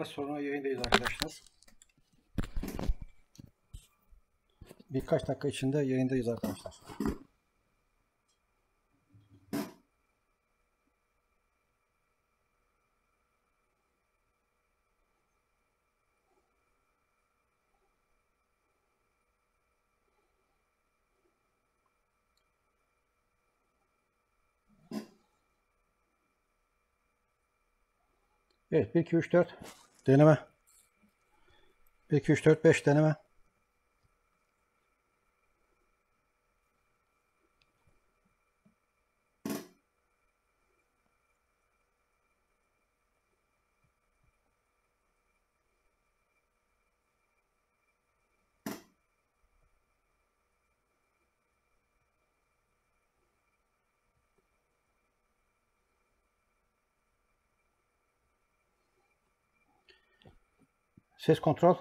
Az sonra yayındayız arkadaşlar. Birkaç dakika içinde yayındayız arkadaşlar. Evet 1 2 3 4 Deneme. 1, 2, 3, 4, 5 deneme. Ses kontrol.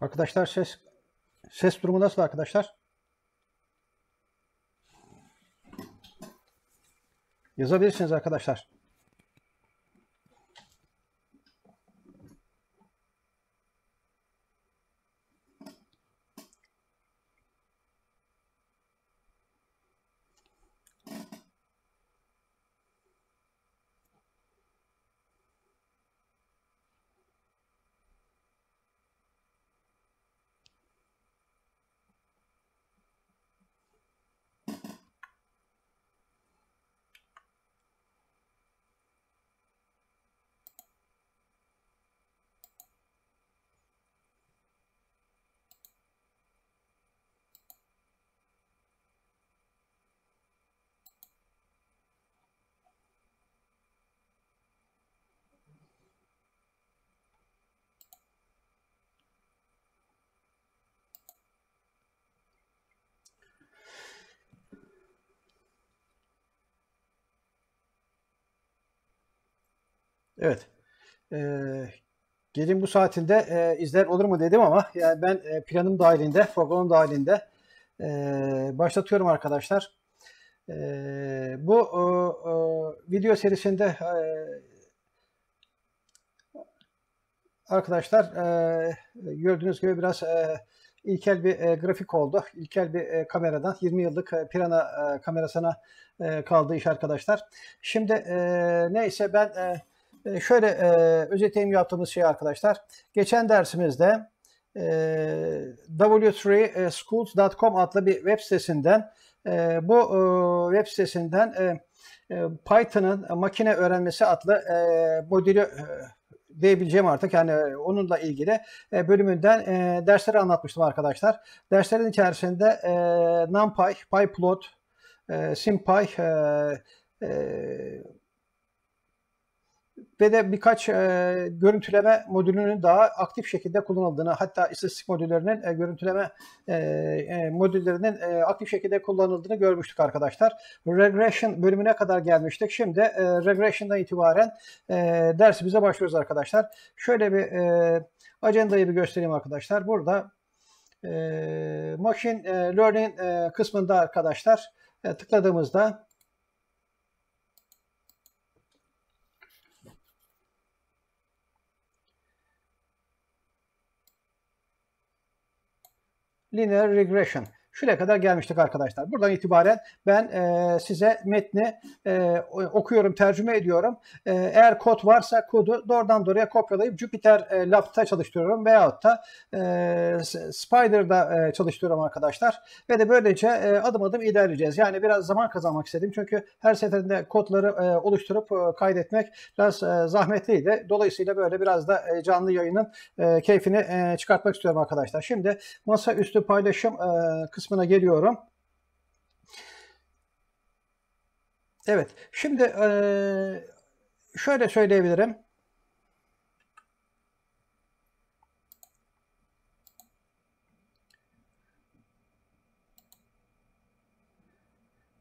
Arkadaşlar ses ses durumu nasıl arkadaşlar? Yazabilirsiniz arkadaşlar. Evet. Ee, gecenin bu saatinde e, izler olur mu dedim ama yani ben e, planım dahilinde, programım dahilinde e, başlatıyorum arkadaşlar. E, bu e, e, video serisinde e, arkadaşlar e, gördüğünüz gibi biraz e, ilkel bir e, grafik oldu. İlkel bir e, kameradan 20 yıllık e, Pirana e, kamerasına e, kaldı iş arkadaşlar. Şimdi e, neyse ben e, ee, şöyle e, özeteyim yaptığımız şey arkadaşlar. Geçen dersimizde e, w3schools.com adlı bir web sitesinden e, bu e, web sitesinden e, e, Python'ın makine öğrenmesi adlı e, modülü e, diyebileceğim artık yani e, onunla ilgili e, bölümünden e, dersleri anlatmıştım arkadaşlar. Derslerin içerisinde e, NumPy, PyPlot, e, SimPy, e, e, ve de birkaç e, görüntüleme modülünün daha aktif şekilde kullanıldığını hatta istatistik modüllerinin e, görüntüleme e, e modüllerinin e, aktif şekilde kullanıldığını görmüştük arkadaşlar. Regression bölümüne kadar gelmiştik. Şimdi e, regression'dan itibaren e, dersimize başlıyoruz arkadaşlar. Şöyle bir e, ajandayı bir göstereyim arkadaşlar. Burada e, machine e, learning e, kısmında arkadaşlar e, tıkladığımızda linear regression Şuraya kadar gelmiştik arkadaşlar. Buradan itibaren ben e, size metni e, okuyorum, tercüme ediyorum. E, eğer kod varsa kodu doğrudan doğruya kopyalayıp Jupyter e, Lab'da çalıştırıyorum veyahut da e, Spider'da e, çalıştırıyorum arkadaşlar. Ve de böylece e, adım adım ilerleyeceğiz. Yani biraz zaman kazanmak istedim. Çünkü her seferinde kodları e, oluşturup e, kaydetmek biraz e, zahmetliydi. Dolayısıyla böyle biraz da e, canlı yayının e, keyfini e, çıkartmak istiyorum arkadaşlar. Şimdi masaüstü paylaşım e, kısmı kısmına geliyorum. Evet. Şimdi e, şöyle söyleyebilirim.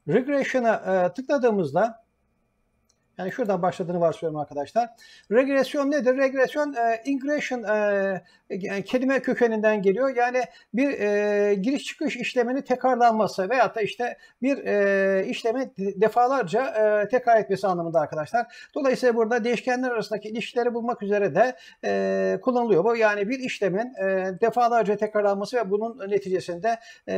Regression'a e, tıkladığımızda yani şuradan başladığını varsayıyorum arkadaşlar. Regresyon nedir? Regresyon e, ingression e, e kelime kökeninden geliyor. Yani bir e, giriş çıkış işlemini tekrarlanması veya da işte bir e, işlemi defalarca e, tekrar etmesi anlamında arkadaşlar. Dolayısıyla burada değişkenler arasındaki ilişkileri bulmak üzere de e, kullanılıyor. Bu yani bir işlemin e, defalarca tekrarlanması ve bunun neticesinde e,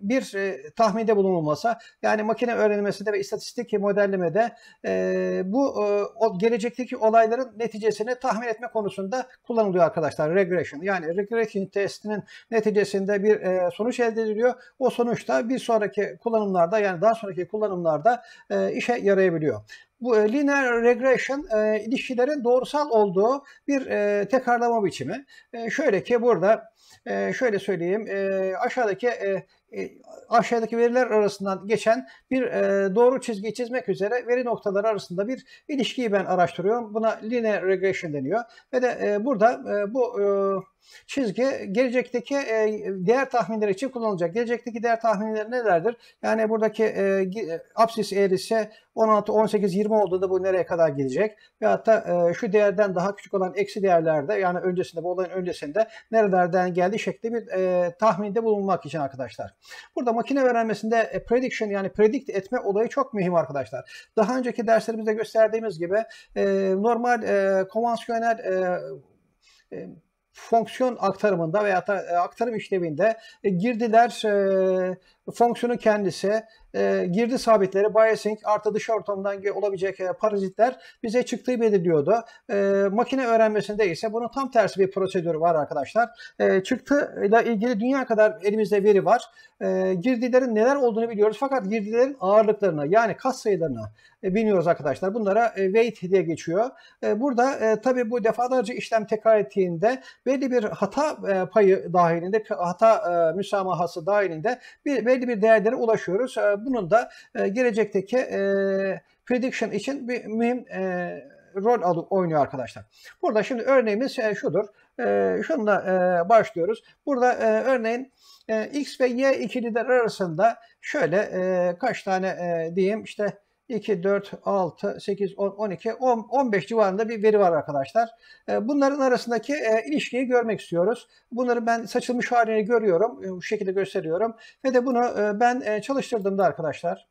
bir e, tahminde bulunulması yani makine öğrenmesinde ve istatistik modellemede e, bu e, o gelecekteki olayların neticesini tahmin etme konusunda kullanılıyor arkadaşlar. Regression yani regression testinin neticesinde bir e, sonuç elde ediliyor. O sonuçta bir sonraki kullanımlarda yani daha sonraki kullanımlarda e, işe yarayabiliyor bu e, linear regression e, ilişkilerin doğrusal olduğu bir e, tekrarlama biçimi. E, şöyle ki burada e, şöyle söyleyeyim e, aşağıdaki e, e, aşağıdaki veriler arasından geçen bir e, doğru çizgi çizmek üzere veri noktaları arasında bir ilişkiyi ben araştırıyorum. Buna linear regression deniyor. Ve de e, burada bu Çizgi gelecekteki e, değer tahminleri için kullanılacak. Gelecekteki değer tahminleri nelerdir? Yani buradaki e, e absis eğrisi 16, 18, 20 olduğunda bu nereye kadar gelecek? Ve da e, şu değerden daha küçük olan eksi değerlerde yani öncesinde bu olayın öncesinde nerelerden geldiği şekli bir e, tahminde bulunmak için arkadaşlar. Burada makine öğrenmesinde e, prediction yani predict etme olayı çok mühim arkadaşlar. Daha önceki derslerimizde gösterdiğimiz gibi e, normal e, konvansiyonel e, e fonksiyon aktarımında veya e, aktarım işleminde e, girdiler e, fonksiyonu kendisi e, girdi sabitleri biasing artı dış ortamdan olabilecek e, parazitler bize çıktığı belirliyordu. E, makine öğrenmesinde ise bunun tam tersi bir prosedür var arkadaşlar. E, çıktığıyla ilgili dünya kadar elimizde veri var. E, girdilerin neler olduğunu biliyoruz fakat girdilerin ağırlıklarını yani kas sayılarını e, bilmiyoruz arkadaşlar. Bunlara e, weight diye geçiyor. E, burada e, tabi bu defalarca işlem tekrar ettiğinde belli bir hata e, payı dahilinde hata e, müsamahası dahilinde bir, belli belli bir değerlere ulaşıyoruz. Ee, bunun da e, gelecekteki e, prediction için bir mühim e, rol alıp oynuyor arkadaşlar. Burada şimdi örneğimiz şudur. Şununla başlıyoruz. Burada örneğin X ve Y ikililer arasında şöyle kaç tane diyeyim işte 2, 4, 6, 8, 10, 12, 10, 15 civarında bir veri var arkadaşlar. Ee, bunların arasındaki e, ilişkiyi görmek istiyoruz. Bunları ben saçılmış halini görüyorum. E, bu şekilde gösteriyorum. Ve de bunu e, ben çalıştırdığımda arkadaşlar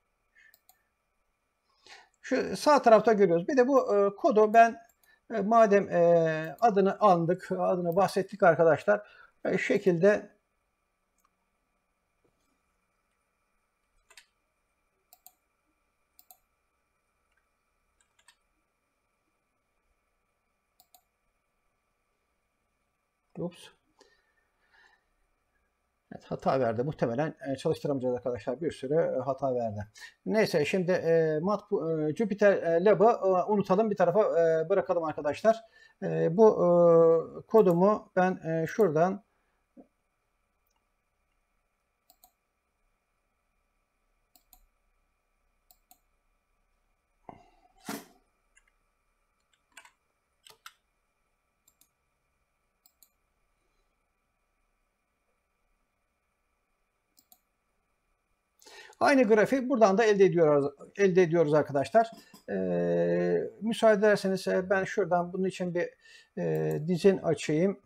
şu sağ tarafta görüyoruz. Bir de bu kodu ben madem adını andık, adını bahsettik arkadaşlar şekilde Oops. Evet, hata verdi. Muhtemelen e, çalıştıramayacağız arkadaşlar. Bir sürü e, hata verdi. Neyse şimdi e, mat, e, Jupyter e, Lab'ı e, unutalım. Bir tarafa e, bırakalım arkadaşlar. E, bu e, kodumu ben e, şuradan Aynı grafiği buradan da elde ediyoruz, elde ediyoruz arkadaşlar. E, müsaade ederseniz e, ben şuradan bunun için bir e, dizin açayım.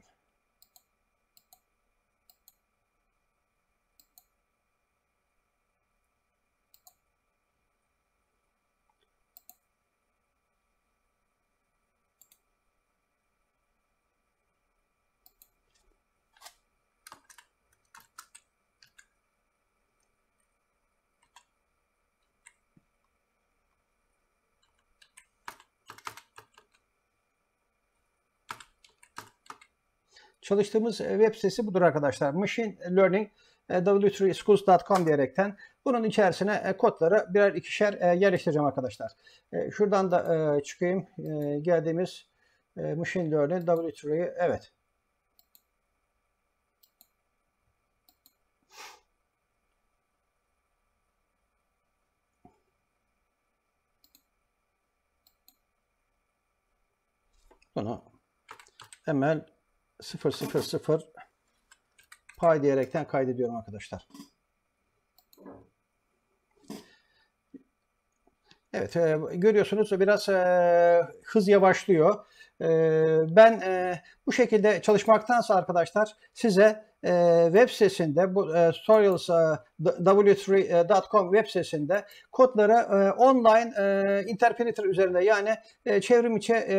Çalıştığımız e, web sitesi budur arkadaşlar. Machine Learning e, w3schools.com diyerekten bunun içerisine e, kodları birer ikişer yerleştireceğim arkadaşlar. Şuradan da çıkayım. Geldiğimiz Machine Learning W3'yi evet. Bunu ML 000 pay diyerekten kaydediyorum arkadaşlar. Evet e, görüyorsunuz biraz e, hız yavaşlıyor. E, ben e, bu şekilde çalışmaktansa arkadaşlar size e, web sitesinde bu e, tutorials.w3.com e, web sitesinde kodları e, online e, interpreter üzerinde yani e, çevrim içi e,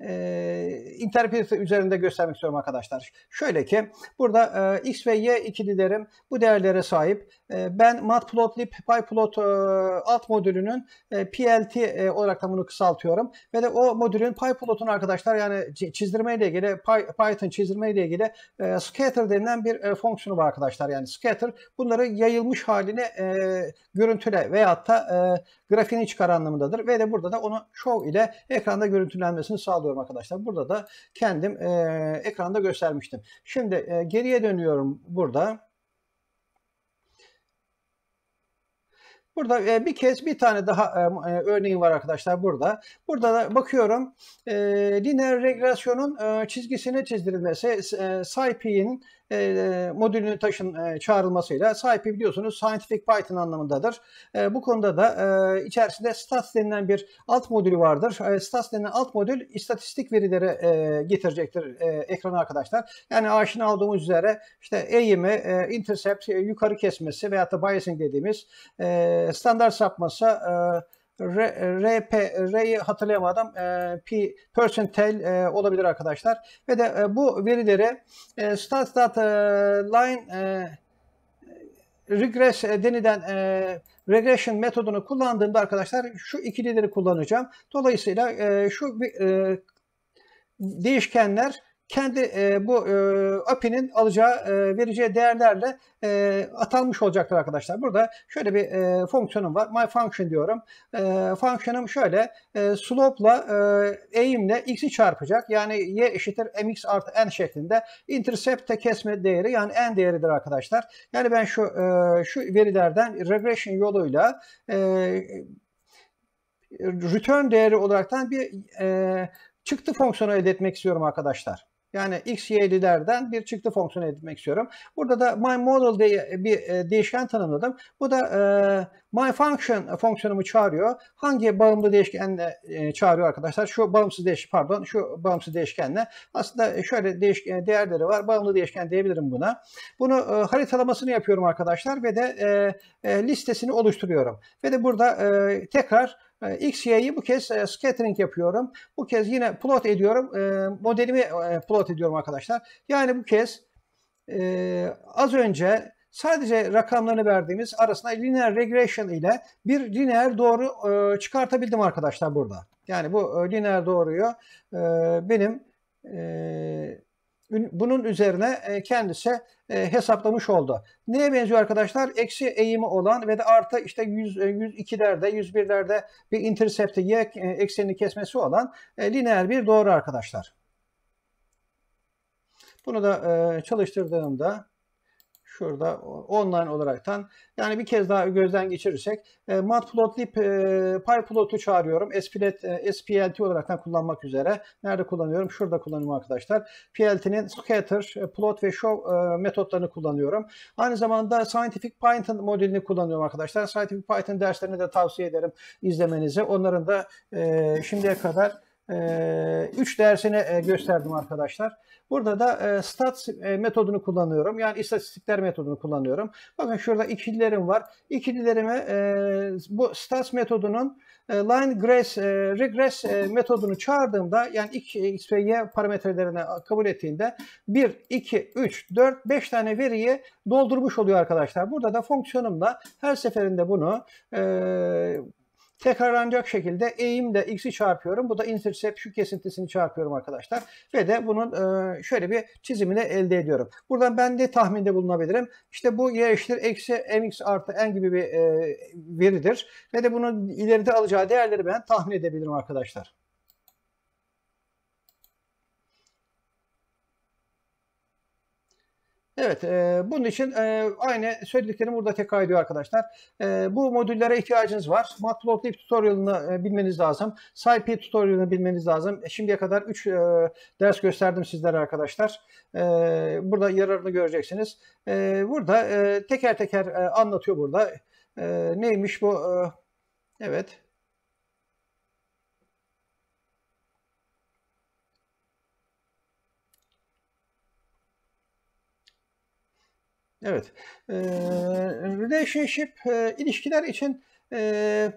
e, internet üzerinde göstermek istiyorum arkadaşlar. Şöyle ki burada e, X ve Y ikililerim, bu değerlere sahip. E, ben matplotlib pyplot e, alt modülünün e, PLT e, olarak da bunu kısaltıyorum. Ve de o modülün pyplot'un arkadaşlar yani çizdirme ile ilgili Python çizdirme ile ilgili e, scatter denilen bir e, fonksiyonu var arkadaşlar. Yani scatter bunları yayılmış haline e, görüntüle veyahut da e, grafiğini çıkar anlamındadır. Ve de burada da onu show ile ekranda görüntülenmesini sağlıyorum arkadaşlar. Burada da kendim e, ekranda göstermiştim. Şimdi e, geriye dönüyorum burada. Burada e, bir kez bir tane daha e, e, örneğim var arkadaşlar burada. Burada da bakıyorum lineer regresyonun çizgisine çizdirilmesi, psi'nin e, modülünü taşın e, çağrılmasıyla sahip biliyorsunuz Scientific Python anlamındadır. E, bu konuda da e, içerisinde stats denilen bir alt modülü vardır. E, stats denilen alt modül istatistik verileri e, getirecektir e, ekrana arkadaşlar. Yani aşina olduğumuz üzere işte eğimi, e, intercept, e, yukarı kesmesi veyahut da biasing dediğimiz e, standart sapması, e, R, RP, R'yi hatırlayamadım. E, P, percentile e, olabilir arkadaşlar. Ve de e, bu verileri e, start dot e, line e, regress e, denilen e, regression metodunu kullandığımda arkadaşlar şu ikilileri kullanacağım. Dolayısıyla e, şu e, değişkenler kendi e, bu e, API'nin alacağı, e, vereceği değerlerle e, atanmış olacaktır arkadaşlar. Burada şöyle bir e, fonksiyonum var. My function diyorum. E, fonksiyonum şöyle. E, slope'la e, eğimle x'i çarpacak. Yani y eşittir mx artı n şeklinde. Intercept'te kesme değeri yani n değeridir arkadaşlar. Yani ben şu e, şu verilerden regression yoluyla e, return değeri olaraktan bir e, çıktı fonksiyonu elde etmek istiyorum arkadaşlar. Yani x, y'lilerden bir çıktı fonksiyonu elde etmek istiyorum. Burada da my model diye bir e, değişken tanımladım. Bu da e, my function fonksiyonumu çağırıyor. Hangi bağımlı değişkenle e, çağırıyor arkadaşlar? Şu bağımsız değişken pardon şu bağımsız değişkenle. Aslında şöyle değiş, değerleri var. Bağımlı değişken diyebilirim buna. Bunu haritalamasını yapıyorum arkadaşlar ve de listesini oluşturuyorum. Ve de burada tekrar X, ee, Y'yi bu kez e, scattering yapıyorum. Bu kez yine plot ediyorum. Ee, modelimi e, plot ediyorum arkadaşlar. Yani bu kez e, az önce sadece rakamlarını verdiğimiz arasında linear regression ile bir linear doğru çıkartabildim arkadaşlar burada. Yani bu linear doğruyu benim bunun üzerine e, kendisi e, hesaplamış oldu. Neye benziyor arkadaşlar? Eksi eğimi olan ve de artı işte 100, 102'lerde, 101'lerde bir intersepti y e, eksenini kesmesi olan lineer bir doğru arkadaşlar. Bunu da çalıştırdığımda şurada online olaraktan yani bir kez daha gözden geçirirsek e, matplotlib e, pyplot'u çağırıyorum. SPLT, e, SPLT olaraktan kullanmak üzere. Nerede kullanıyorum? Şurada kullanıyorum arkadaşlar. PLT'nin scatter, e, plot ve show e, metotlarını kullanıyorum. Aynı zamanda Scientific Python modelini kullanıyorum arkadaşlar. Scientific Python derslerini de tavsiye ederim izlemenizi. Onların da e, şimdiye kadar 3 dersini gösterdim arkadaşlar. Burada da stats metodunu kullanıyorum. Yani istatistikler metodunu kullanıyorum. Bakın şurada ikililerim var. İkililerime bu stats metodunun line grace, regress metodunu çağırdığımda yani x ve y parametrelerine kabul ettiğinde 1, 2, 3, 4, 5 tane veriyi doldurmuş oluyor arkadaşlar. Burada da fonksiyonumla her seferinde bunu tekrarlanacak şekilde eğim de x'i çarpıyorum. Bu da intercept şu kesintisini çarpıyorum arkadaşlar. Ve de bunun e, şöyle bir çizimini elde ediyorum. Buradan ben de tahminde bulunabilirim. İşte bu y eşittir eksi mx artı n gibi bir e, veridir. Ve de bunun ileride alacağı değerleri ben tahmin edebilirim arkadaşlar. Evet, e, bunun için e, aynı söylediklerim burada tekrar ediyor arkadaşlar. E, bu modüllere ihtiyacınız var. Matplotlib tutorialını e, bilmeniz lazım. SciPy tutorialını bilmeniz lazım. E, şimdiye kadar 3 e, ders gösterdim sizlere arkadaşlar. E, burada yararını göreceksiniz. E, burada e, teker teker e, anlatıyor burada. E, neymiş bu? E, evet. Evet. E, relationship e, ilişkiler için e,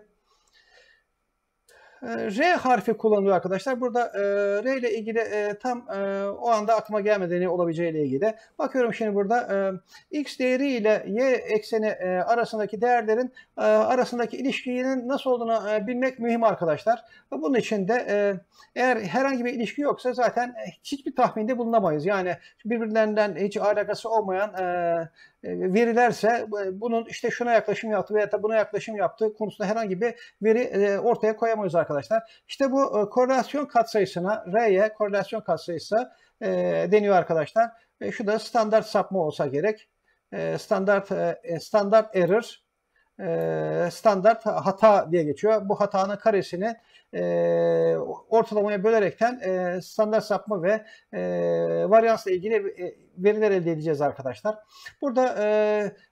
ee, R harfi kullanılıyor arkadaşlar. Burada e, R ile ilgili e, tam e, o anda aklıma gelmediğini olabileceği ile ilgili. Bakıyorum şimdi burada X değeri ile Y ekseni arasındaki değerlerin arasındaki ilişkinin nasıl olduğunu bilmek mühim arkadaşlar. Bunun için de eğer herhangi bir ilişki yoksa zaten hiçbir tahminde bulunamayız. Yani birbirlerinden hiç alakası olmayan verilerse bunun işte şuna yaklaşım yaptı veya da buna yaklaşım yaptığı konusunda herhangi bir veri ortaya koyamayız arkadaşlar arkadaşlar. İşte bu e, korelasyon katsayısına R'ye korelasyon katsayısı e, deniyor arkadaşlar. E, şu da standart sapma olsa gerek. Standart standart error standart hata diye geçiyor. Bu hatanın karesini e, ortalamaya bölerekten e, standart sapma ve e, varyansla ilgili veriler elde edeceğiz arkadaşlar. Burada e,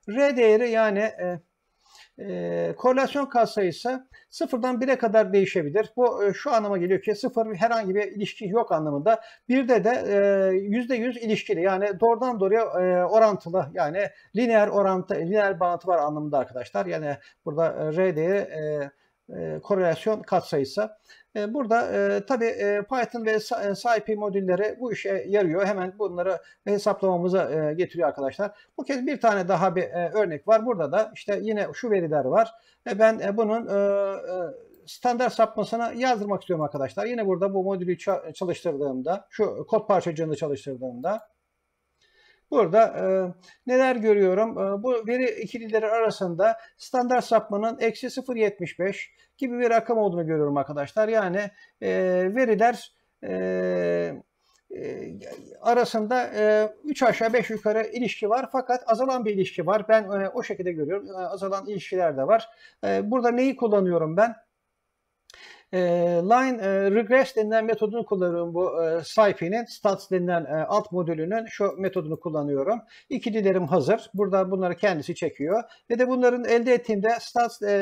R değeri yani e, e, korelasyon katsayısı sıfırdan bire kadar değişebilir. Bu e, şu anlama geliyor ki sıfır herhangi bir ilişki yok anlamında. Bir de de e, yüzde yüz ilişkili yani doğrudan doğruya e, orantılı yani lineer orantı, lineer bağıntı var anlamında arkadaşlar. Yani burada e, R değeri e, e, korelasyon katsayısı. E, burada e, tabii e, Python ve SciPy e, modülleri bu işe yarıyor. Hemen bunları hesaplamamıza e, getiriyor arkadaşlar. Bu kez bir tane daha bir e, örnek var. Burada da işte yine şu veriler var. E, ben e, bunun e, e standart sapmasına yazdırmak istiyorum arkadaşlar. Yine burada bu modülü çalıştırdığımda, şu kod parçacığını çalıştırdığımda Burada e, neler görüyorum? E, bu veri ikilileri arasında standart sapmanın eksi 0.75 gibi bir rakam olduğunu görüyorum arkadaşlar. Yani e, veriler e, e arasında 3 e, aşağı 5 yukarı ilişki var fakat azalan bir ilişki var. Ben e, o şekilde görüyorum. azalan ilişkiler de var. burada neyi kullanıyorum ben? E, line e, regress denilen metodunu kullanıyorum bu e, Scipi'nin. Stats denilen e, alt modülünün şu metodunu kullanıyorum. dilerim hazır. burada bunları kendisi çekiyor. Ve de bunların elde ettiğimde stats e,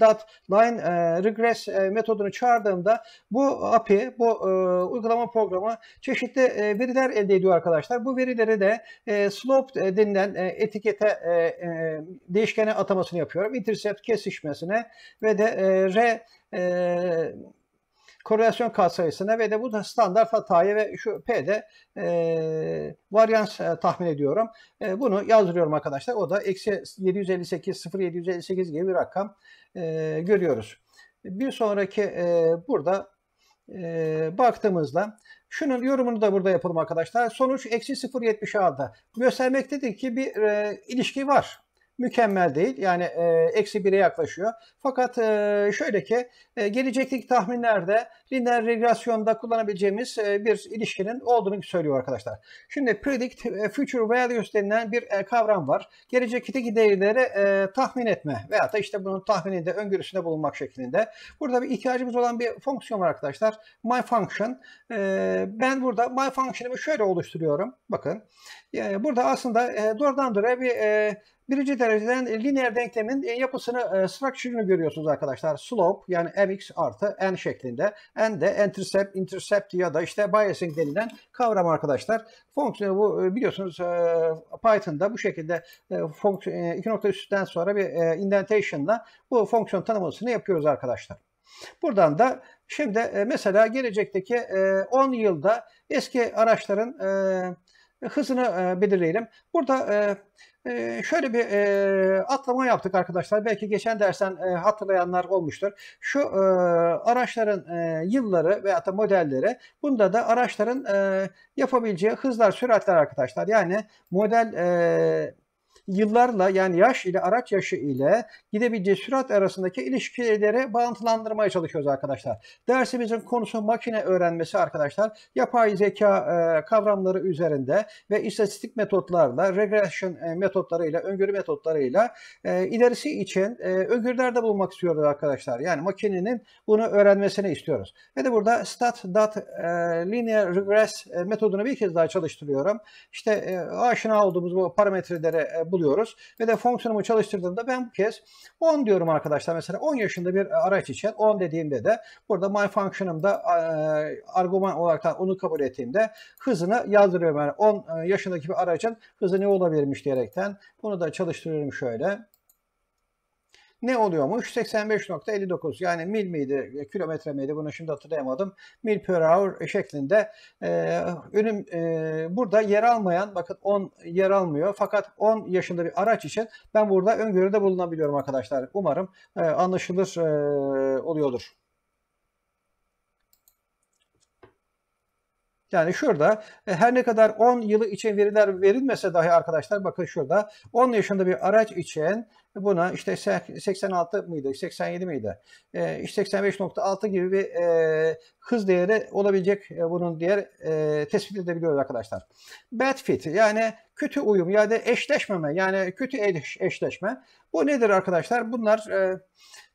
dot line e, regress e, metodunu çağırdığımda bu API, bu e, uygulama programı çeşitli e, veriler elde ediyor arkadaşlar. Bu verileri de e, slope e, denilen e, etikete e, e, değişkene atamasını yapıyorum. Intercept kesişmesine ve de e, re e, korelasyon katsayısına ve de bu da standart hataya ve şu P'de e, varyans e, tahmin ediyorum. E, bunu yazdırıyorum arkadaşlar. O da eksi 758, 0758 gibi bir rakam e, görüyoruz. Bir sonraki e, burada e, baktığımızda şunun yorumunu da burada yapalım arkadaşlar. Sonuç eksi 0.76. Göstermektedir ki bir e, ilişki var mükemmel değil. Yani eksi 1'e yaklaşıyor. Fakat e, şöyle ki e, gelecekteki tahminlerde lineer regresyonda kullanabileceğimiz e, bir ilişkinin olduğunu söylüyor arkadaşlar. Şimdi predict future values denilen bir e, kavram var. Gelecekteki değerleri e, tahmin etme veya da işte bunun tahmininde öngörüsünde bulunmak şeklinde. Burada bir ihtiyacımız olan bir fonksiyon var arkadaşlar. My function. E, ben burada my function'ımı şöyle oluşturuyorum. Bakın. E, burada aslında e, doğrudan doğruya bir e, Birinci dereceden lineer denklemin e, yapısını, e, structure'ını görüyorsunuz arkadaşlar. Slope yani mx artı n şeklinde. N de intercept, intercept ya da işte biasing denilen kavram arkadaşlar. Fonksiyonu bu e, biliyorsunuz e, Python'da bu şekilde e, iki nokta üstten sonra bir e, indentation'la bu fonksiyon tanımlamasını yapıyoruz arkadaşlar. Buradan da şimdi mesela gelecekteki 10 yılda eski araçların hızını e, belirleyelim. Burada e, e, şöyle bir e, atlama yaptık arkadaşlar. Belki geçen dersten e, hatırlayanlar olmuştur. Şu e, araçların e, yılları veya da modelleri. Bunda da araçların e, yapabileceği hızlar, süratler arkadaşlar. Yani model e, yıllarla yani yaş ile araç yaşı ile gidebileceği sürat arasındaki ilişkileri bağıntılandırmaya çalışıyoruz arkadaşlar. Dersimizin konusu makine öğrenmesi arkadaşlar. Yapay zeka e, kavramları üzerinde ve istatistik metotlarla, regression e, metotlarıyla, öngörü metotlarıyla e, ilerisi için e, öngörülerde bulunmak istiyoruz arkadaşlar. Yani makinenin bunu öğrenmesini istiyoruz. Ve de burada stat dot e, linear regress e, metodunu bir kez daha çalıştırıyorum. İşte e, aşina olduğumuz bu parametreleri e, buluyoruz. Ve de fonksiyonumu çalıştırdığımda ben bu kez 10 diyorum arkadaşlar. Mesela 10 yaşında bir e, araç için 10 dediğimde de burada my function'ımda e, argüman olarak da onu kabul ettiğimde hızını yazdırıyorum. Yani 10 e, yaşındaki bir aracın hızı ne olabilirmiş diyerekten bunu da çalıştırıyorum şöyle. Ne oluyormuş? 85.59 yani mil miydi, e, kilometre miydi bunu şimdi hatırlayamadım. Mil per hour şeklinde e, önüm e, burada yer almayan bakın 10 yer almıyor fakat 10 yaşında bir araç için ben burada öngörüde bulunabiliyorum arkadaşlar. Umarım e, anlaşılır e, oluyordur. Yani şurada e, her ne kadar 10 yılı için veriler verilmese dahi arkadaşlar bakın şurada 10 yaşında bir araç için e, buna işte 86 mıydı, 87 miydi, e, 85.6 gibi bir e, hız değeri olabilecek e, bunun diğer e, tespit edebiliyoruz arkadaşlar. Bad fit yani kötü uyum yani eşleşmeme yani kötü eş, eşleşme. Bu nedir arkadaşlar? Bunlar e,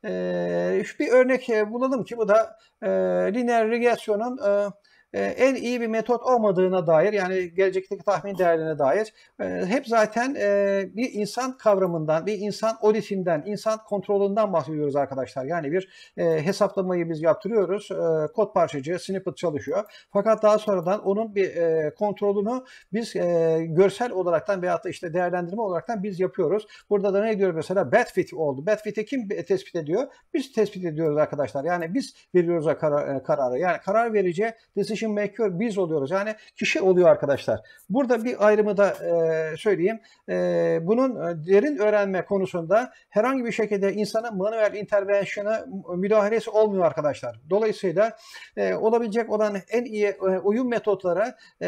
e, bir örnek e, bulalım ki bu da e, lineer regresyonun e, ee, en iyi bir metot olmadığına dair yani gelecekteki tahmin değerlerine dair e, hep zaten e, bir insan kavramından, bir insan odisinden, insan kontrolünden bahsediyoruz arkadaşlar. Yani bir e, hesaplamayı biz yaptırıyoruz. Kod parçacığı, snippet çalışıyor. Fakat daha sonradan onun bir kontrolünü biz görsel olaraktan veyahut da işte değerlendirme olaraktan biz yapıyoruz. Burada da ne diyor mesela bad fit oldu. Bad fit'i kim tespit ediyor? Biz tespit ediyoruz arkadaşlar. Yani biz veriyoruz kararı. Yani karar verici decision decision maker biz oluyoruz. Yani kişi oluyor arkadaşlar. Burada bir ayrımı da e, söyleyeyim. E, bunun e, derin öğrenme konusunda herhangi bir şekilde insanın manuel intervention'a müdahalesi olmuyor arkadaşlar. Dolayısıyla e, olabilecek olan en iyi e, uyum metotlara e,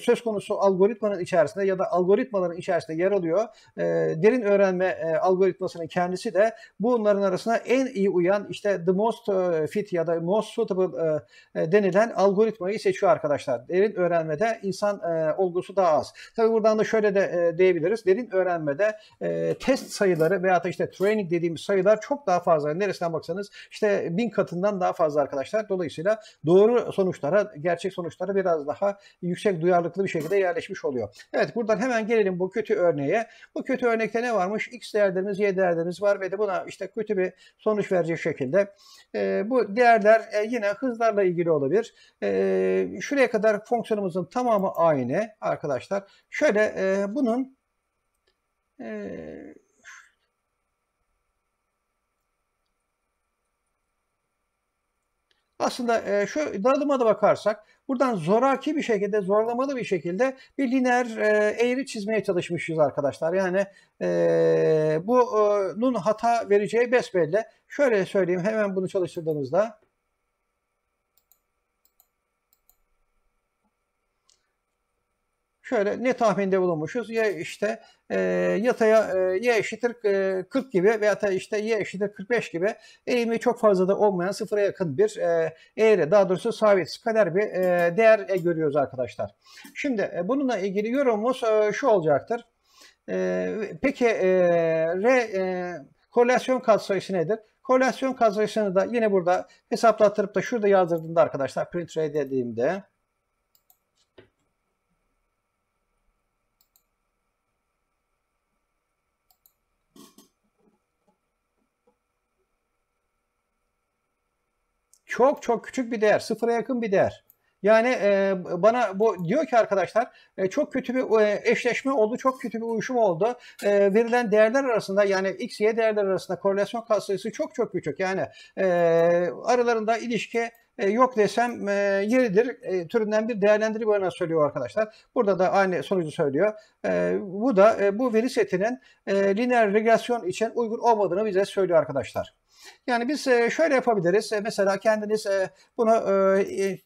söz konusu algoritmanın içerisinde ya da algoritmaların içerisinde yer alıyor. E, derin öğrenme e, algoritmasının kendisi de bunların arasında en iyi uyan işte the most e, fit ya da most suitable e, e denilen algoritma algoritmayı seçiyor arkadaşlar. Derin öğrenmede insan e, olgusu daha az. tabi buradan da şöyle de e, diyebiliriz. Derin öğrenmede e, test sayıları veya da işte training dediğimiz sayılar çok daha fazla. Neresinden baksanız işte bin katından daha fazla arkadaşlar. Dolayısıyla doğru sonuçlara, gerçek sonuçlara biraz daha yüksek duyarlılıklı bir şekilde yerleşmiş oluyor. Evet buradan hemen gelelim bu kötü örneğe. Bu kötü örnekte ne varmış? X değerlerimiz, Y değerlerimiz var ve de buna işte kötü bir sonuç verecek şekilde. E, bu değerler e, yine hızlarla ilgili olabilir. E, ee, şuraya kadar fonksiyonumuzun tamamı aynı arkadaşlar. Şöyle e, bunun e, Aslında e, şu dağılıma da bakarsak buradan zoraki bir şekilde, zorlamalı bir şekilde bir lineer e, eğri çizmeye çalışmışız arkadaşlar. Yani e, bunun hata vereceği besbelli. Şöyle söyleyeyim hemen bunu çalıştırdığımızda şöyle ne tahminde bulunmuşuz? ya işte e, yataya e, y eşittir e, 40 gibi veya da işte y eşittir 45 gibi eğimi çok fazla da olmayan sıfıra yakın bir e, eğri daha doğrusu sabit skaler bir e, değer e, görüyoruz arkadaşlar. Şimdi e, bununla ilgili yorumumuz e, şu olacaktır. E, peki e, R e, korelasyon katsayısı nedir? Korelasyon katsayısını da yine burada hesaplattırıp da şurada yazdırdığımda arkadaşlar print R dediğimde Çok çok küçük bir değer. Sıfıra yakın bir değer. Yani e, bana bu diyor ki arkadaşlar e, çok kötü bir e, eşleşme oldu, çok kötü bir uyuşum oldu. E, verilen değerler arasında yani x, y değerler arasında korelasyon katsayısı çok çok küçük. Yani e, aralarında ilişki e, yok desem e, yeridir e, türünden bir değerlendirme bana söylüyor arkadaşlar. Burada da aynı sonucu söylüyor. E, bu da e, bu veri setinin e, lineer regresyon için uygun olmadığını bize söylüyor arkadaşlar. Yani biz e, şöyle yapabiliriz. E, mesela kendiniz e, bunu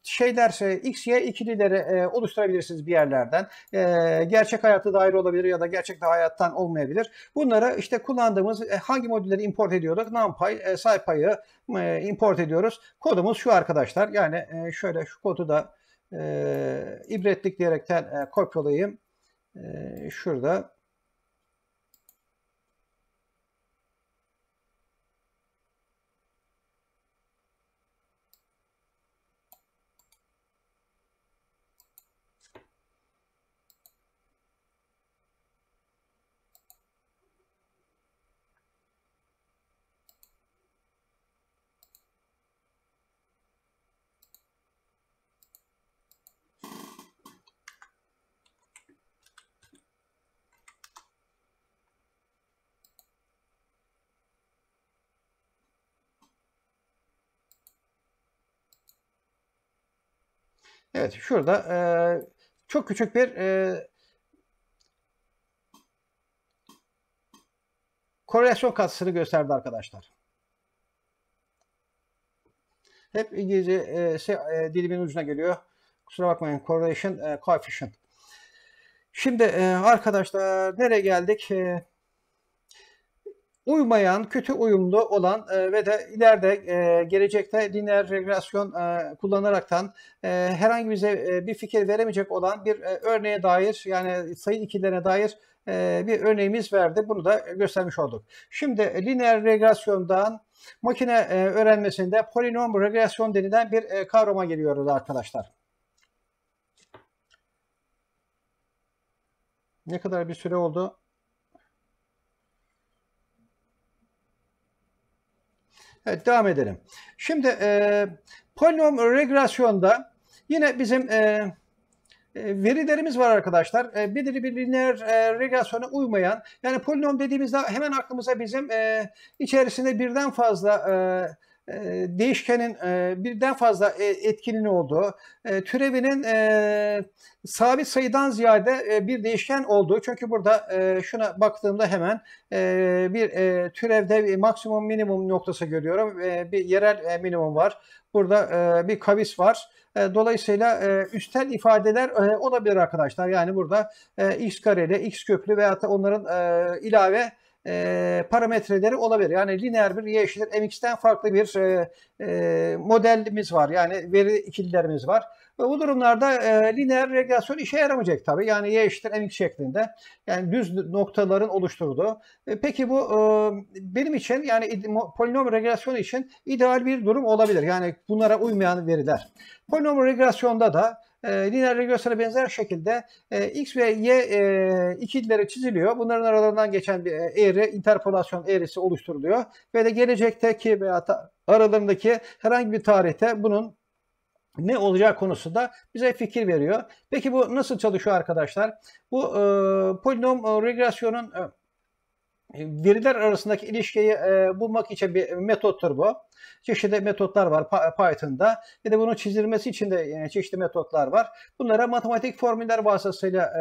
şeyler X, Y ikilileri oluşturabilirsiniz bir yerlerden. Gerçek hayata dair olabilir ya da gerçek hayattan olmayabilir. Bunlara işte kullandığımız hangi modülleri import ediyorduk? NumPy, SciPy'ı import ediyoruz. Kodumuz şu arkadaşlar. Yani şöyle şu kodu da ibretlik diyerekten kopyalayayım. Şurada. Evet şurada e, çok küçük bir e, korelasyon katsısını gösterdi arkadaşlar. Hep İngilizce e, şey, e, dilimin ucuna geliyor. Kusura bakmayın. Correlation e, coefficient. Şimdi e, arkadaşlar nereye geldik? E, uymayan, kötü uyumlu olan e, ve de ileride e, gelecekte lineer regresyon e, kullanaraktan e, herhangi bize e, bir fikir veremeyecek olan bir e, örneğe dair yani sayı ikilerine dair e, bir örneğimiz verdi. Bunu da göstermiş olduk. Şimdi e, lineer regresyondan makine e, öğrenmesinde polinom regresyon denilen bir e, kavrama geliyoruz arkadaşlar. Ne kadar bir süre oldu? Evet devam edelim. Şimdi e, polinom regresyonda yine bizim e, e, verilerimiz var arkadaşlar. E, Belirli bir lineer regresyona uymayan yani polinom dediğimizde hemen aklımıza bizim e, içerisinde birden fazla değişkenin birden fazla e, etkinliği olduğu, türevinin sabit sayıdan ziyade bir değişken olduğu. Çünkü burada şuna baktığımda hemen bir türevde bir maksimum minimum noktası görüyorum. Bir yerel minimum var. Burada bir kavis var. Dolayısıyla üstel ifadeler olabilir arkadaşlar. Yani burada x kareli, x köprü veyahut da onların ilave e, parametreleri olabilir. Yani lineer bir y eşittir mx'ten farklı bir e, e, modelimiz var. Yani veri ikililerimiz var. Ve bu durumlarda e, lineer regresyon işe yaramayacak tabii. Yani y eşittir mx şeklinde. Yani düz noktaların oluşturduğu. E, peki bu e, benim için yani polinom regresyon için ideal bir durum olabilir. Yani bunlara uymayan veriler. Polinom regresyonda da e, lineer regresyona benzer şekilde e, x ve y e, ikilileri çiziliyor. Bunların aralarından geçen bir e, eğri, interpolasyon eğrisi oluşturuluyor. Ve de gelecekteki veya aralarındaki herhangi bir tarihte bunun ne olacağı konusunda bize fikir veriyor. Peki bu nasıl çalışıyor arkadaşlar? Bu e, polinom e, regresyonun e, e, veriler arasındaki ilişkiyi e, bulmak için bir metottur bu. Çeşitli metotlar var Python'da. Bir de bunun çizilmesi için de yani e, çeşitli metotlar var. Bunlara matematik formüller vasıtasıyla e,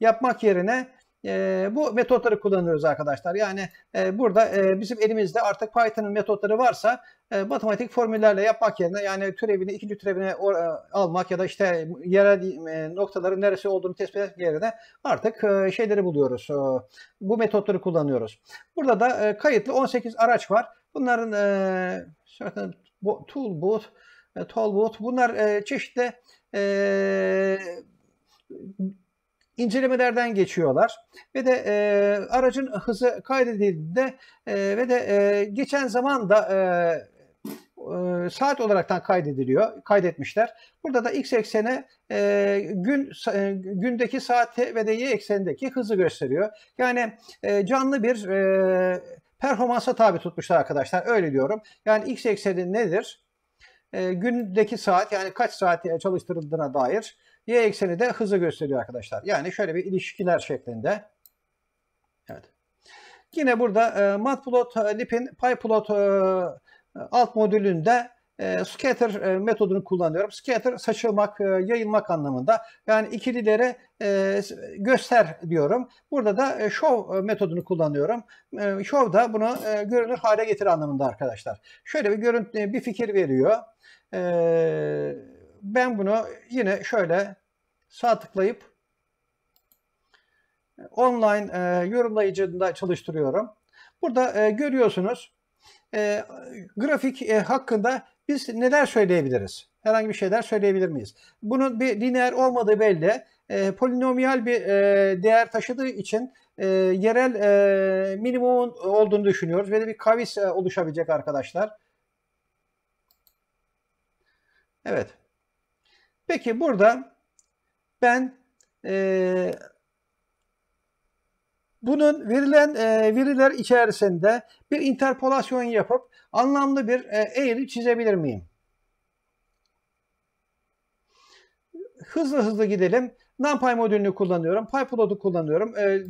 yapmak yerine e, bu metotları kullanıyoruz arkadaşlar. Yani e, burada e, bizim elimizde artık Python'ın metotları varsa e, matematik formüllerle yapmak yerine yani türevini ikinci türevini or, almak ya da işte yerel e, noktaların neresi olduğunu tespit etmek yerine artık e, şeyleri buluyoruz. E, bu metotları kullanıyoruz. Burada da e, kayıtlı 18 araç var. Bunların e, zaten e, tool bunlar e, çeşitli e, incelemelerden geçiyorlar ve de e, aracın hızı kaydedildiğinde e, ve de e, geçen zaman da e, e saat olaraktan kaydediliyor, kaydetmişler. Burada da x eksene e, gün e, gündeki saati ve de y eksenindeki hızı gösteriyor. Yani e, canlı bir e, performansa tabi tutmuşlar arkadaşlar. Öyle diyorum. Yani x ekseni nedir? E, gündeki saat yani kaç saati çalıştırıldığına dair Y ekseni de hızı gösteriyor arkadaşlar. Yani şöyle bir ilişkiler şeklinde. Evet. Yine burada e, matplot, e, lipin, pyplot e, alt modülünde e, scatter e, metodunu kullanıyorum. Scatter saçılmak, e, yayılmak anlamında. Yani ikililere e, göster diyorum. Burada da e, show e, metodunu kullanıyorum. E, show da bunu e, görünür hale getir anlamında arkadaşlar. Şöyle bir görüntü, bir fikir veriyor. Eee ben bunu yine şöyle sağ tıklayıp e, online e, yorumlayıcında çalıştırıyorum. Burada e, görüyorsunuz e, grafik e, hakkında biz neler söyleyebiliriz? Herhangi bir şeyler söyleyebilir miyiz? Bunun bir lineer olmadığı belli. E, polinomiyal bir e, değer taşıdığı için e, yerel e, minimumun olduğunu düşünüyoruz. Böyle bir kavis e, oluşabilecek arkadaşlar. Evet. Peki burada ben e, bunun verilen e, veriler içerisinde bir interpolasyon yapıp anlamlı bir e, eğri çizebilir miyim? Hızlı hızlı gidelim. NumPy modülünü kullanıyorum. PyPlot'u kullanıyorum. E, e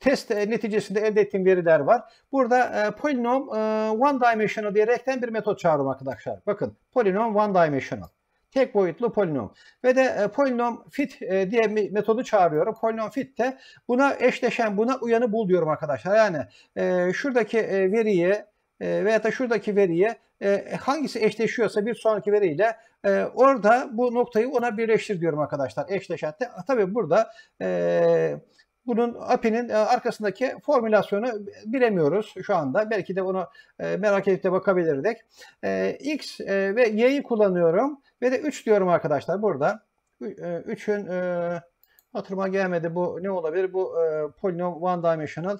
test e, neticesinde elde ettiğim veriler var. Burada e, polinom e, one dimensional diyerekten bir metot çağırıyorum arkadaşlar. Bakın polinom one dimensional tek boyutlu polinom. Ve de e, polinom fit e, diye metodu çağırıyorum. Polinom fit de buna eşleşen, buna uyanı bul diyorum arkadaşlar. Yani e, şuradaki e, veriyi e, veya da şuradaki veriye e, hangisi eşleşiyorsa bir sonraki veriyle e, orada bu noktayı ona birleştir diyorum arkadaşlar. Eşleşen. de Tabii burada e, bunun API'nin e, arkasındaki formülasyonu bilemiyoruz şu anda. Belki de onu e, merak edip de bakabilirdik. E, X ve Y'yi kullanıyorum ve de 3 diyorum arkadaşlar burada. 3'ün hatırıma gelmedi bu ne olabilir? Bu polinom one dimensional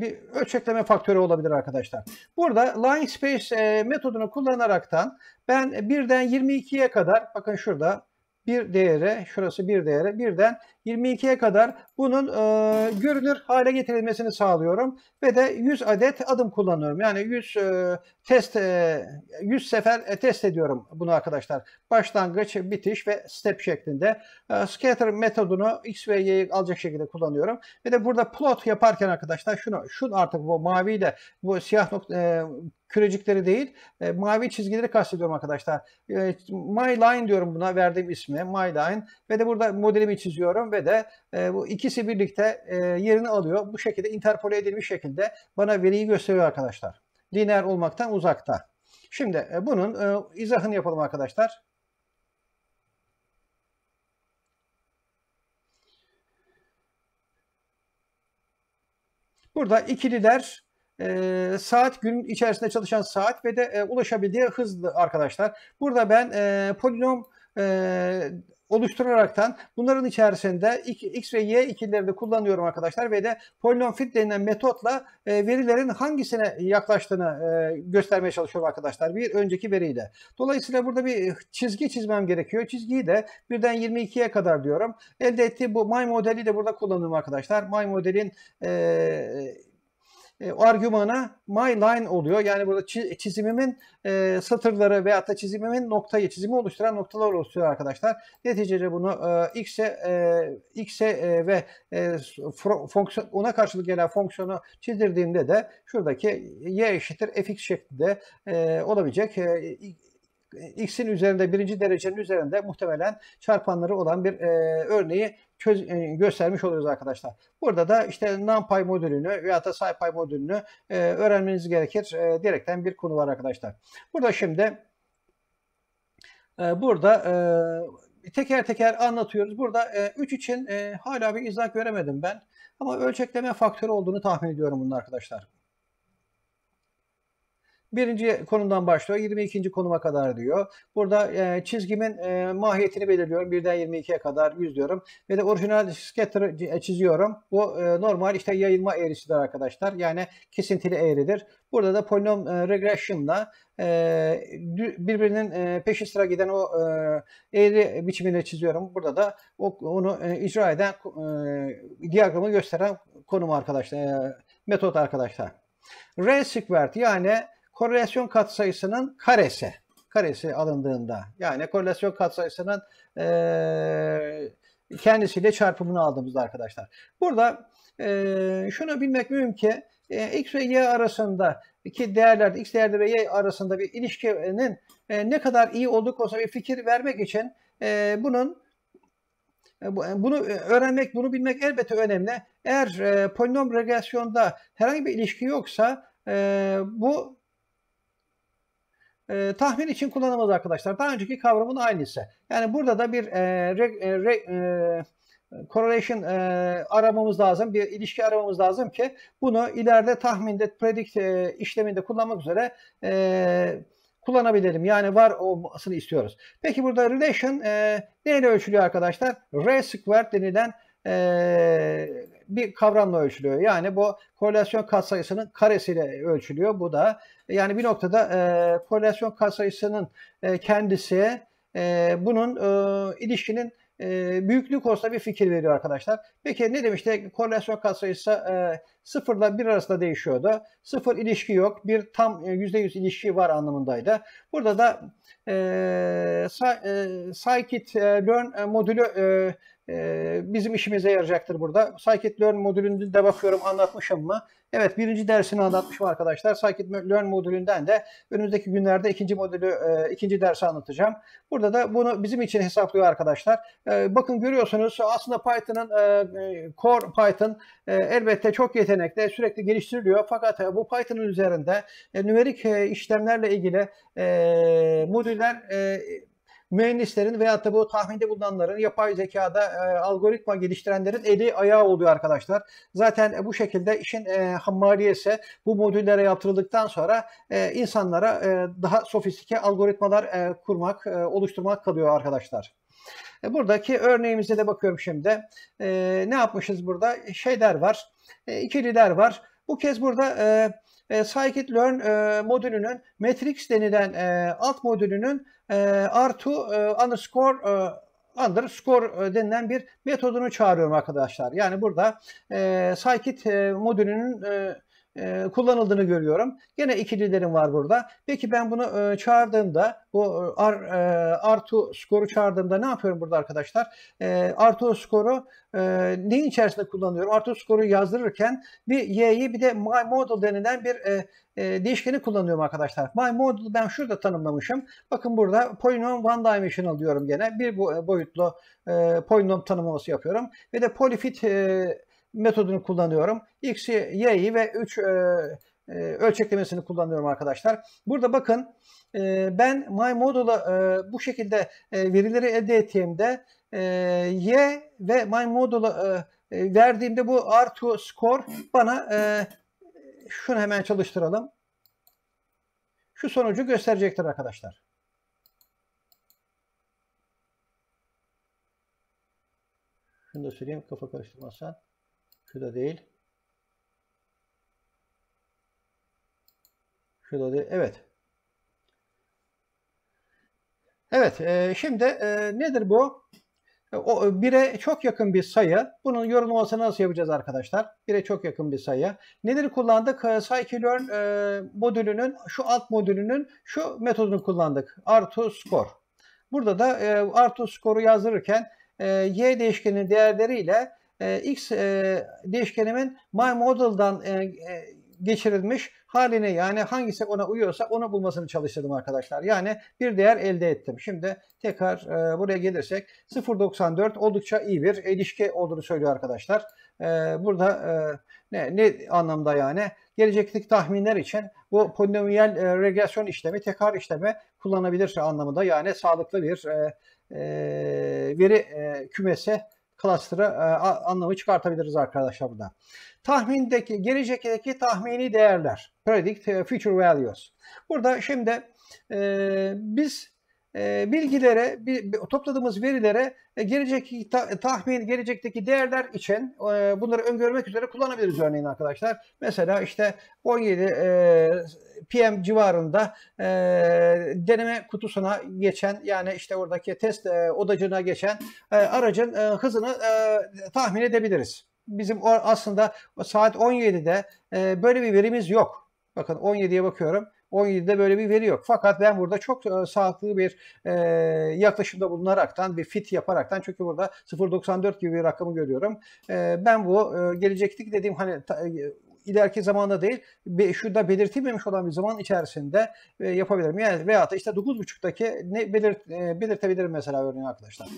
bir ölçekleme faktörü olabilir arkadaşlar. Burada line space e, metodunu kullanaraktan ben birden 22'ye kadar bakın şurada bir değere şurası bir değere birden 22'ye kadar bunun e, görünür hale getirilmesini sağlıyorum ve de 100 adet adım kullanıyorum. Yani 100 e, test e, 100 sefer e, test ediyorum bunu arkadaşlar. Başlangıç, bitiş ve step şeklinde. E, scatter metodunu x ve y'yi alacak şekilde kullanıyorum. Ve de burada plot yaparken arkadaşlar şunu şunu artık bu mavi de bu siyah nokta e, kürecikleri değil, e, mavi çizgileri kastediyorum arkadaşlar. E, my line diyorum buna verdiğim ismi, my line ve de burada modelimi çiziyorum ve ve de e, bu ikisi birlikte e, yerini alıyor. Bu şekilde interpole edilmiş şekilde bana veriyi gösteriyor arkadaşlar. Lineer olmaktan uzakta. Şimdi e, bunun e, izahını yapalım arkadaşlar. Burada ikililer e, saat gün içerisinde çalışan saat ve de e, ulaşabildiği hızlı arkadaşlar. Burada ben e, polinom e, oluşturaraktan bunların içerisinde x ve y ikililerini kullanıyorum arkadaşlar ve de polinom fit denilen metotla e, verilerin hangisine yaklaştığını e, göstermeye çalışıyorum arkadaşlar bir önceki veriyle. Dolayısıyla burada bir çizgi çizmem gerekiyor. Çizgiyi de birden 22'ye kadar diyorum. Elde ettiği bu may modeli de burada kullanıyorum arkadaşlar. May modelin e, e, argümana my line oluyor. Yani burada çizimimin e, satırları veya da çizimimin noktayı, çizimi oluşturan noktalar oluşturuyor arkadaşlar. Neticede bunu e, x'e e, x'e e, e, ve e, fonksiyon ona karşılık gelen fonksiyonu çizdirdiğimde de şuradaki y eşittir fx şeklinde e, olabilecek e, x'in üzerinde birinci derecenin üzerinde muhtemelen çarpanları olan bir e, örneği çöz, e, göstermiş oluyoruz arkadaşlar. Burada da işte NumPy modülünü veya da SciPy modülünü e, öğrenmeniz gerekir. E, direkten bir konu var arkadaşlar. Burada şimdi e, burada e, teker teker anlatıyoruz. Burada 3 e, için e, hala bir izah göremedim ben. Ama ölçekleme faktörü olduğunu tahmin ediyorum bunun arkadaşlar. Birinci konumdan başlıyor. 22. konuma kadar diyor. Burada e, çizgimin e, mahiyetini belirliyorum. Birden 22'ye kadar 100 diyorum. Ve de orijinal scatter e, çiziyorum. Bu e, normal işte yayılma eğrisidir arkadaşlar. Yani kesintili eğridir. Burada da polinom e, regression'la e, birbirinin e, peşi sıra giden o e, eğri biçimini çiziyorum. Burada da o, onu e, icra eden e, diyagramı gösteren konum arkadaşlar. E, metot arkadaşlar. R-squared yani korelasyon katsayısının karesi karesi alındığında yani korelasyon katsayısının e, kendisiyle çarpımını aldığımızda arkadaşlar. Burada e, şunu bilmek mühim ki e, x ve y arasında iki değerlerde x değerli ve y arasında bir ilişkinin e, ne kadar iyi olduğu konusunda bir fikir vermek için e, bunun bunu öğrenmek, bunu bilmek elbette önemli. Eğer e, polinom regresyonda herhangi bir ilişki yoksa e, bu e, tahmin için kullanamaz arkadaşlar. Daha önceki kavramın aynısı. Yani burada da bir e, re, re, e, correlation e, aramamız lazım, bir ilişki aramamız lazım ki bunu ileride tahminde, predict e, işleminde kullanmak üzere e, kullanabilelim. Yani var olmasını istiyoruz. Peki burada relation e, neyle ölçülüyor arkadaşlar? R squared denilen e, bir kavramla ölçülüyor. Yani bu korelasyon katsayısının karesiyle ölçülüyor. Bu da yani bir noktada e, korelasyon katsayısının e, kendisi e, bunun e, ilişkinin e, büyüklük konusunda bir fikir veriyor arkadaşlar. Peki ne demişti? Korelasyon katsayısı e, 0 ile arasında değişiyordu. sıfır ilişki yok. Bir tam e, yüzde yüz ilişki var anlamındaydı. Burada da e, Scikit-learn e, e, modülü e, ee, bizim işimize yarayacaktır burada. Scikit-Learn modülünde de bakıyorum anlatmışım mı? Evet birinci dersini anlatmışım arkadaşlar. Scikit-Learn modülünden de önümüzdeki günlerde ikinci modülü, e, ikinci dersi anlatacağım. Burada da bunu bizim için hesaplıyor arkadaşlar. E, bakın görüyorsunuz aslında Python'ın e, Core Python elbette çok yetenekli, sürekli geliştiriliyor. Fakat bu Python'ın üzerinde e, nümerik işlemlerle ilgili modüller mühendislerin veyahut da bu tahminde bulunanların, yapay zekada e, algoritma geliştirenlerin eli ayağı oluyor arkadaşlar. Zaten e, bu şekilde işin e, hammaliyesi bu modüllere yaptırıldıktan sonra e, insanlara e, daha sofistike algoritmalar e, kurmak, e, oluşturmak kalıyor arkadaşlar. E, buradaki örneğimize de bakıyorum şimdi. E, ne yapmışız burada? Şeyler var, e, ikililer var. Bu kez burada... E, e, Scikit-learn e, modülünün Matrix denilen e, alt modülünün ee, R2 e, underscore e, underscore e, denilen bir metodunu çağırıyorum arkadaşlar. Yani burada scikit modülünün e, kullanıldığını görüyorum. Yine ikililerim var burada. Peki ben bunu e, çağırdığımda bu R, e, e skoru çağırdığımda ne yapıyorum burada arkadaşlar? E, artı skoru e, neyin içerisinde kullanıyorum? Artı skoru yazdırırken bir y'yi bir de my model denilen bir e, e, değişkeni kullanıyorum arkadaşlar. My model ben şurada tanımlamışım. Bakın burada polinom one dimensional diyorum gene. Bir e, boyutlu e, polinom tanımlaması yapıyorum. Ve de polyfit e, metodunu kullanıyorum. X'i, Y'yi ve 3 e, e, ölçeklemesini kullanıyorum arkadaşlar. Burada bakın e, ben MyModel'a e, bu şekilde e, verileri elde ettiğimde e, Y ve MyModel'a e, e, verdiğimde bu R2 score bana e, şunu hemen çalıştıralım. Şu sonucu gösterecektir arkadaşlar. Şunu da söyleyeyim kafa karıştırmazsan. Şu da değil. Şu da değil. Evet. Evet. E, şimdi e, nedir bu? O bire çok yakın bir sayı. Bunun yorumlamasını nasıl yapacağız arkadaşlar? Bire çok yakın bir sayı. Nedir kullandık? E, Scikit-learn e, modülünün şu alt modülünün şu metodunu kullandık. Artı score. Burada da e, artı skoru yazdırırken e, y değişkenin değerleriyle e, x e, değişkenimin my model'dan e, e, geçirilmiş haline yani hangisi ona uyuyorsa onu bulmasını çalıştırdım arkadaşlar. Yani bir değer elde ettim. Şimdi tekrar e, buraya gelirsek 0.94 oldukça iyi bir ilişki olduğunu söylüyor arkadaşlar. E, burada e, ne, ne anlamda yani? Gelecekteki tahminler için bu polinomiyel e, regresyon işlemi, tekrar işlemi kullanabilir anlamında yani sağlıklı bir e, e, veri e, kümesi cluster'ı e, anlamı çıkartabiliriz arkadaşlar burada. Tahmindeki, gelecekteki tahmini değerler. Predict e, Future Values. Burada şimdi e, biz e, bilgilere, topladığımız verilere e, gelecek tahmin, gelecekteki değerler için e, bunları öngörmek üzere kullanabiliriz örneğin arkadaşlar. Mesela işte 17 PM civarında deneme kutusuna geçen yani işte oradaki test odacına geçen aracın hızını tahmin edebiliriz. Bizim aslında saat 17'de böyle bir verimiz yok. Bakın 17'ye bakıyorum. 17'de böyle bir veri yok. Fakat ben burada çok e, sağlıklı bir e, yaklaşımda bulunaraktan bir fit yaparaktan çünkü burada 0.94 gibi bir rakamı görüyorum. E, ben bu e, gelecekteki dediğim hani ta, e, ileriki zamanda değil, be, şurada belirtilmemiş olan bir zaman içerisinde e, yapabilirim. Yani veya da işte 9.30'daki ne belirt, e, belirtebilirim mesela örneğin arkadaşlar.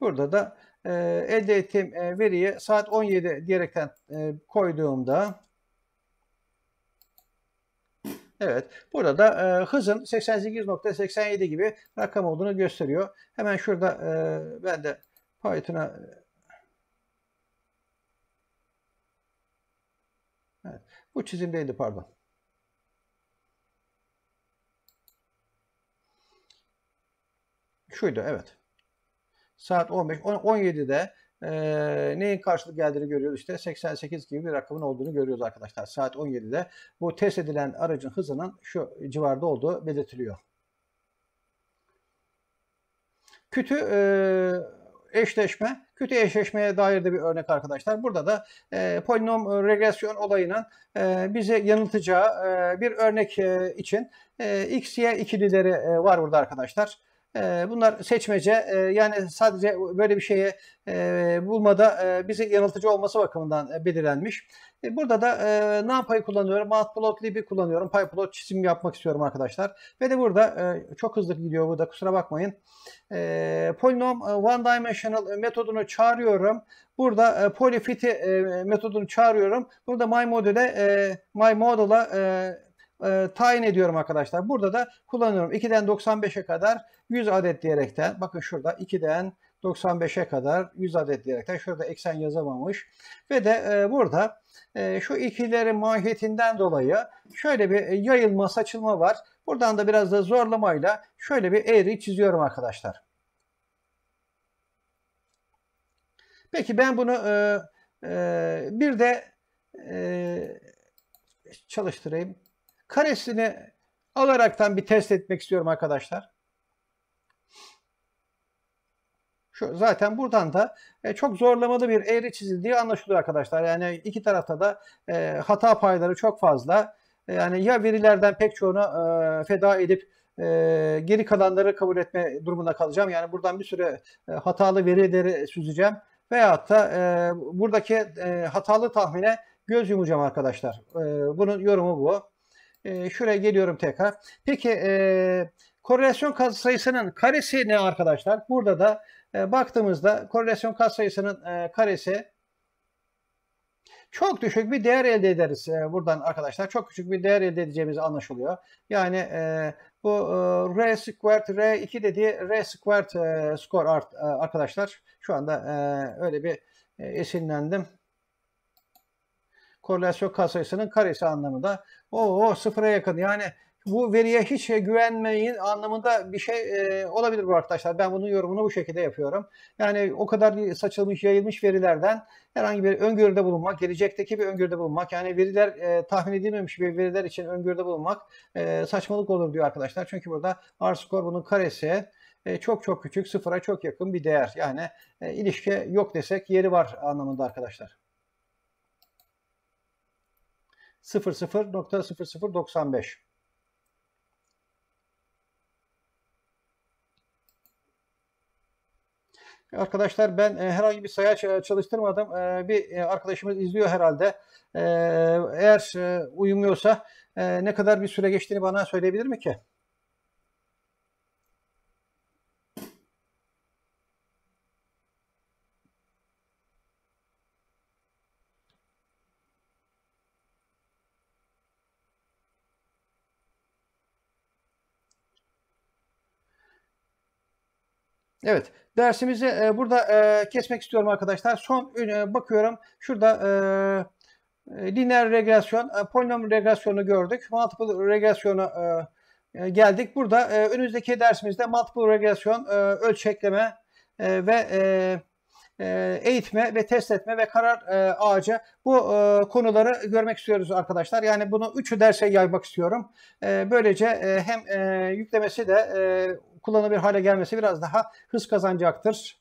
Burada da e, elde ettiğim e, veriye saat 17 diyerekten e, koyduğumda Evet. Burada da e, hızın 88.87 gibi rakam olduğunu gösteriyor. Hemen şurada e, ben de Python'a e, Evet. Bu çizimdeydi pardon. Şuydu evet saat 15 17'de e, neyin karşılık geldiğini görüyoruz. işte 88 gibi bir rakamın olduğunu görüyoruz arkadaşlar. Saat 17'de bu test edilen aracın hızının şu civarda olduğu belirtiliyor. Kütü e, eşleşme Kötü eşleşmeye dair de bir örnek arkadaşlar. Burada da e, polinom regresyon olayının e, bize yanıltacağı e, bir örnek e, için e, x, y ikilileri e, var burada arkadaşlar. Bunlar seçmece yani sadece böyle bir şeye bulmada bizi yanıltıcı olması bakımından belirlenmiş. E, burada da e, NumPy kullanıyorum, matplotlib'i kullanıyorum, pyplot çizim yapmak istiyorum arkadaşlar. Ve de burada çok hızlı gidiyor burada kusura bakmayın. E, polinom one dimensional metodunu çağırıyorum. Burada polyfit metodunu çağırıyorum. Burada my modele my model'a e, tayin ediyorum arkadaşlar. Burada da kullanıyorum. 2'den 95'e kadar 100 adet diyerekten. Bakın şurada 2'den 95'e kadar 100 adet diyerekten. Şurada eksen yazamamış. Ve de e, burada e, şu ikilerin mahiyetinden dolayı şöyle bir e, yayılma, saçılma var. Buradan da biraz da zorlamayla şöyle bir eğri çiziyorum arkadaşlar. Peki ben bunu e, e, bir de e, çalıştırayım karesini alaraktan bir test etmek istiyorum arkadaşlar. Şu, zaten buradan da e, çok zorlamalı bir eğri çizildiği anlaşılıyor arkadaşlar. Yani iki tarafta da e, hata payları çok fazla. E, yani ya verilerden pek çoğunu e, feda edip e, geri kalanları kabul etme durumunda kalacağım. Yani buradan bir süre e, hatalı verileri süzeceğim. Veyahut da e, buradaki e, hatalı tahmine göz yumacağım arkadaşlar. E, bunun yorumu bu. E, şuraya geliyorum tekrar. Peki e, korelasyon katsayısının karesi ne arkadaşlar? Burada da e, baktığımızda korelasyon katsayısının e, karesi çok düşük bir değer elde ederiz e, buradan arkadaşlar. Çok küçük bir değer elde edeceğimiz anlaşılıyor. Yani e, bu e, R squared R2 dediği R squared e, skor art, e, arkadaşlar. Şu anda e, öyle bir e, esinlendim korelasyon katsayısının karesi anlamında. O sıfıra yakın. Yani bu veriye hiç e, güvenmeyin anlamında bir şey e, olabilir bu arkadaşlar. Ben bunun yorumunu bu şekilde yapıyorum. Yani o kadar saçılmış, yayılmış verilerden herhangi bir öngörüde bulunmak, gelecekteki bir öngörüde bulunmak, yani veriler e, tahmin edilmemiş bir veriler için öngörüde bulunmak e, saçmalık olur diyor arkadaşlar. Çünkü burada R-score bunun karesi e, çok çok küçük, sıfıra çok yakın bir değer. Yani e, ilişki yok desek yeri var anlamında arkadaşlar. 00.0095. Arkadaşlar ben e, herhangi bir sayar çalıştırmadım. E, bir e, arkadaşımız izliyor herhalde. Eğer uyumuyorsa ne kadar bir süre geçtiğini bana söyleyebilir mi ki? Evet dersimizi e, burada e, kesmek istiyorum arkadaşlar. Son e, bakıyorum şurada e, e, lineer regresyon, e, polinom regresyonu gördük. Multiple regresyonu e, e, geldik. Burada e, önümüzdeki dersimizde multiple regresyon, e, ölçekleme e, ve e, e, eğitme ve test etme ve karar e, ağacı bu e, konuları görmek istiyoruz arkadaşlar. Yani bunu üçü derse yaymak istiyorum. Böylece hem yüklemesi de kullanılabilir hale gelmesi biraz daha hız kazanacaktır.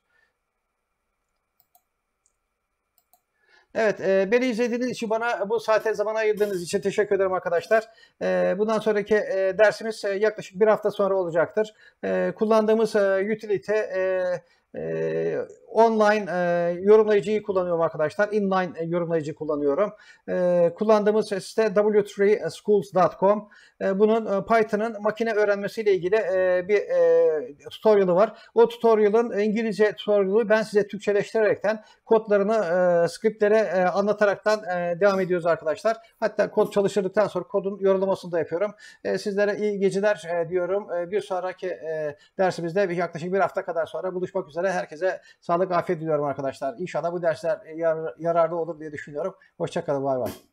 Evet, e, beni izlediğiniz için bana bu saate zaman ayırdığınız için teşekkür ederim arkadaşlar. E, bundan sonraki e, dersimiz e, yaklaşık bir hafta sonra olacaktır. E, kullandığımız e, utility e, online e, yorumlayıcıyı kullanıyorum arkadaşlar. Inline e, yorumlayıcı kullanıyorum. E, kullandığımız site w3schools.com. E, bunun e, Python'ın makine öğrenmesiyle ilgili e, bir e, tutorial'ı var. O tutorial'ın İngilizce tutorial'ı ben size Türkçeleştirerekten kodlarını e, scriptlere e, anlataraktan e, devam ediyoruz arkadaşlar. Hatta kod çalıştırdıktan sonra kodun yorumlamasını da yapıyorum. E, sizlere iyi geceler e, diyorum. E, bir sonraki e, dersimizde yaklaşık bir hafta kadar sonra buluşmak üzere üzere herkese sağlık afiyet diliyorum arkadaşlar. İnşallah bu dersler e, yar yararlı olur diye düşünüyorum. Hoşçakalın. Bay bay.